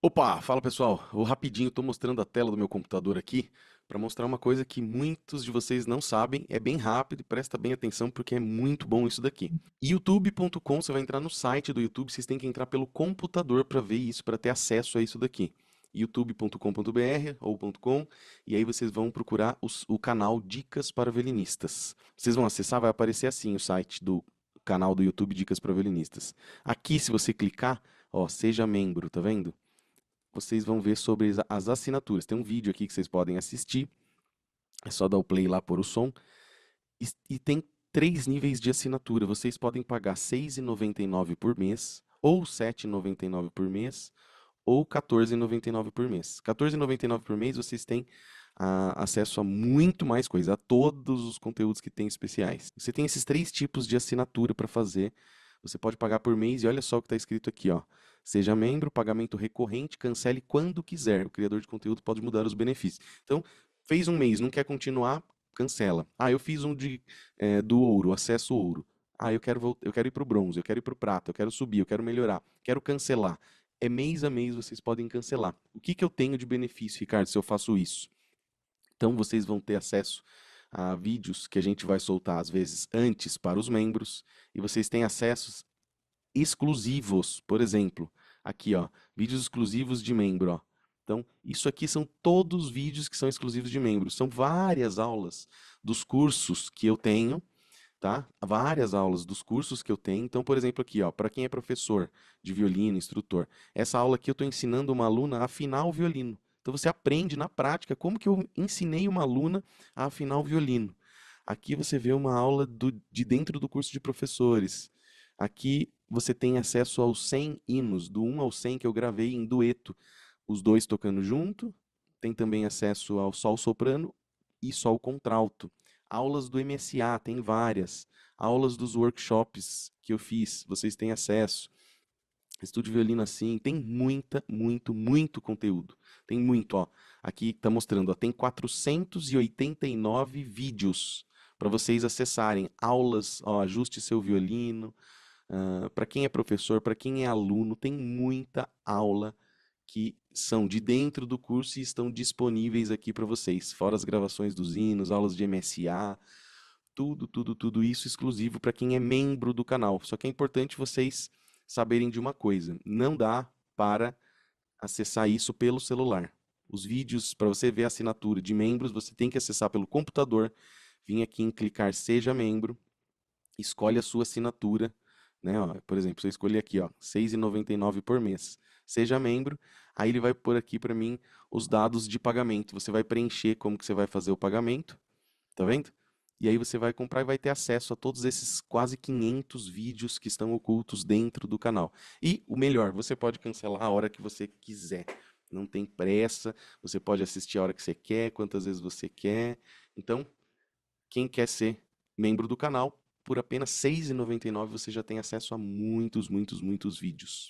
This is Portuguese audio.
Opa, fala pessoal. rapidinho estou mostrando a tela do meu computador aqui para mostrar uma coisa que muitos de vocês não sabem, é bem rápido e presta bem atenção porque é muito bom isso daqui. youtube.com, você vai entrar no site do YouTube, vocês têm que entrar pelo computador para ver isso, para ter acesso a isso daqui. youtube.com.br ou .com, e aí vocês vão procurar os, o canal Dicas para Violinistas. Vocês vão acessar, vai aparecer assim o site do canal do YouTube Dicas para Violinistas. Aqui, se você clicar, ó, seja membro, tá vendo? vocês vão ver sobre as assinaturas. Tem um vídeo aqui que vocês podem assistir. É só dar o play lá por o som. E, e tem três níveis de assinatura. Vocês podem pagar R$ 6,99 por mês, ou R$ 7,99 por mês, ou R$ 14,99 por mês. R$ 14,99 por mês vocês têm a, ah, acesso a muito mais coisa, a todos os conteúdos que tem especiais. Você tem esses três tipos de assinatura para fazer. Você pode pagar por mês e olha só o que está escrito aqui, ó. Seja membro, pagamento recorrente, cancele quando quiser. O criador de conteúdo pode mudar os benefícios. Então, fez um mês, não quer continuar, cancela. Ah, eu fiz um de, é, do ouro, acesso ouro. Ah, eu quero, eu quero ir para o bronze, eu quero ir para o prata, eu quero subir, eu quero melhorar, quero cancelar. É mês a mês vocês podem cancelar. O que, que eu tenho de benefício, Ricardo, se eu faço isso? Então vocês vão ter acesso a vídeos que a gente vai soltar às vezes antes para os membros e vocês têm acessos exclusivos, por exemplo, Aqui, ó, vídeos exclusivos de membro, ó. Então, isso aqui são todos os vídeos que são exclusivos de membro. São várias aulas dos cursos que eu tenho, tá? Várias aulas dos cursos que eu tenho. Então, por exemplo, aqui, ó, para quem é professor de violino, instrutor, essa aula aqui eu estou ensinando uma aluna a afinar o violino. Então, você aprende na prática como que eu ensinei uma aluna a afinar o violino. Aqui você vê uma aula do, de dentro do curso de professores. Aqui você tem acesso aos 100 hinos, do 1 ao 100 que eu gravei em dueto, os dois tocando junto. Tem também acesso ao sol soprano e sol contralto. Aulas do MSA, tem várias. Aulas dos workshops que eu fiz, vocês têm acesso. Estúdio Violino assim, tem muita, muito, muito conteúdo. Tem muito, ó. Aqui está mostrando, ó, tem 489 vídeos para vocês acessarem aulas, ó, ajuste seu violino, para quem é professor, para quem é aluno, tem muita aula que são de dentro do curso e estão disponíveis aqui para vocês, fora as gravações dos hinos, aulas de MSA, tudo, tudo, tudo isso exclusivo para quem é membro do canal. Só que é importante vocês saberem de uma coisa: não dá para acessar isso pelo celular. Os vídeos, para você ver a assinatura de membros, você tem que acessar pelo computador. Vim aqui em clicar Seja Membro, escolhe a sua assinatura né, ó, por exemplo, se eu escolher aqui, ó, 6,99 por mês. Seja membro, aí ele vai pôr aqui para mim os dados de pagamento. Você vai preencher como que você vai fazer o pagamento, tá vendo? E aí você vai comprar e vai ter acesso a todos esses quase 500 vídeos que estão ocultos dentro do canal. E o melhor, você pode cancelar a hora que você quiser. Não tem pressa, você pode assistir a hora que você quer, quantas vezes você quer. Então, quem quer ser membro do canal, por apenas R$ 6,99 você já tem acesso a muitos, muitos, muitos vídeos.